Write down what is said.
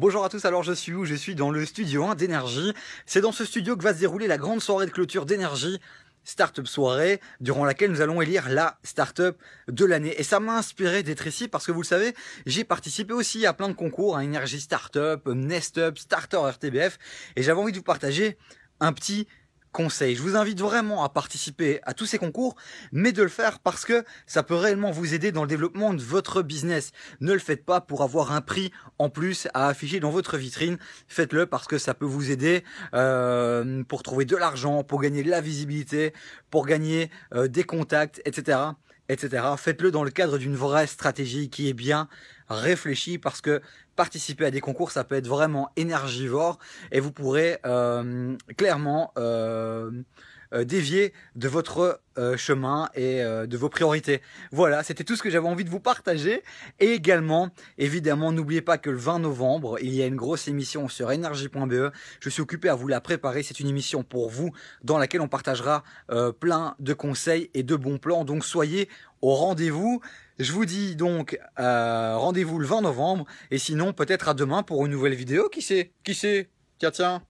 Bonjour à tous, alors je suis où Je suis dans le studio 1 d'énergie. C'est dans ce studio que va se dérouler la grande soirée de clôture d'énergie Startup Soirée, durant laquelle nous allons élire la startup de l'année. Et ça m'a inspiré d'être ici parce que vous le savez, j'ai participé aussi à plein de concours, à Energy Startup, Nestup, Starter RTBF, et j'avais envie de vous partager un petit conseil. Je vous invite vraiment à participer à tous ces concours, mais de le faire parce que ça peut réellement vous aider dans le développement de votre business. Ne le faites pas pour avoir un prix en plus à afficher dans votre vitrine. Faites-le parce que ça peut vous aider euh, pour trouver de l'argent, pour gagner de la visibilité, pour gagner euh, des contacts, etc etc. Faites-le dans le cadre d'une vraie stratégie qui est bien réfléchie parce que participer à des concours, ça peut être vraiment énergivore et vous pourrez euh, clairement euh, euh, dévier de votre euh, chemin et euh, de vos priorités. Voilà, c'était tout ce que j'avais envie de vous partager. Et également, évidemment, n'oubliez pas que le 20 novembre, il y a une grosse émission sur energie.be. Je suis occupé à vous la préparer. C'est une émission pour vous dans laquelle on partagera plein de conseils et de bons plans. Donc soyez au rendez-vous. Je vous dis donc rendez-vous le 20 novembre et sinon peut-être à demain pour une nouvelle vidéo. Qui sait Qui sait Tiens, tiens